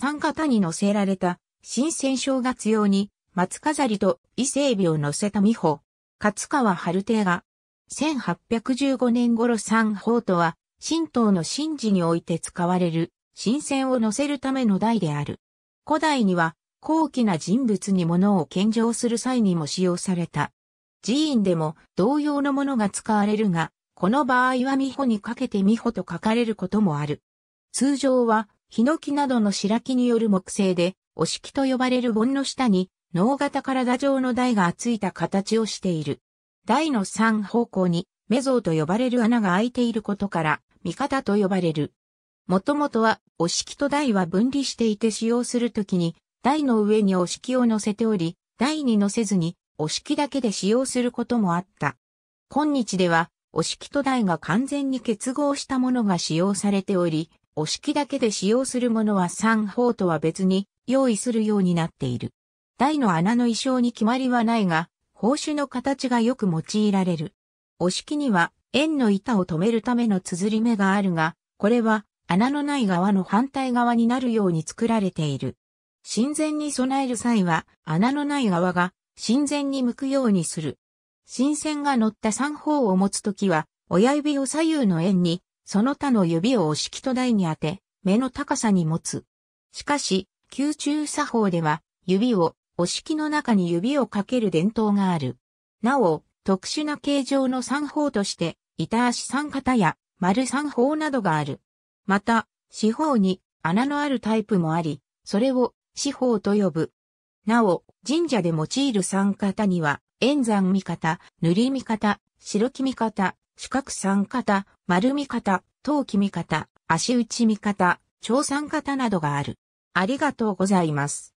三方に乗せられた新鮮正月用に松飾りと伊勢海老を乗せた美穂、勝川春亭が、1815年頃三宝とは、神道の神事において使われる、神鮮を乗せるための台である。古代には、高貴な人物に物を献上する際にも使用された。寺院でも同様のものが使われるが、この場合は美穂にかけて美穂と書かれることもある。通常はヒノキなどの白木による木製で、お敷と呼ばれる盆の下に、脳型体状の台がついた形をしている。台の3方向に、メゾウと呼ばれる穴が開いていることから、味方と呼ばれる。もともとは、お敷と台は分離していて使用するときに、台の上にお敷を乗せており、台に乗せずに、お敷だけで使用することもあった。今日では、お敷と台が完全に結合したものが使用されており、お式だけで使用するものは三方とは別に用意するようになっている。台の穴の衣装に決まりはないが、宝酬の形がよく用いられる。お式には円の板を止めるための綴り目があるが、これは穴のない側の反対側になるように作られている。神前に備える際は穴のない側が神前に向くようにする。新鮮が乗った三方を持つときは、親指を左右の円にその他の指を押し木と台に当て、目の高さに持つ。しかし、宮中作法では、指を、押し木の中に指をかける伝統がある。なお、特殊な形状の三法として、板足三型や丸三法などがある。また、四方に穴のあるタイプもあり、それを四方と呼ぶ。なお、神社で用いる三型には、円山見方、塗り見方、白木見方、四角三型、丸見方、陶器見方、足打ち見方、長三型などがある。ありがとうございます。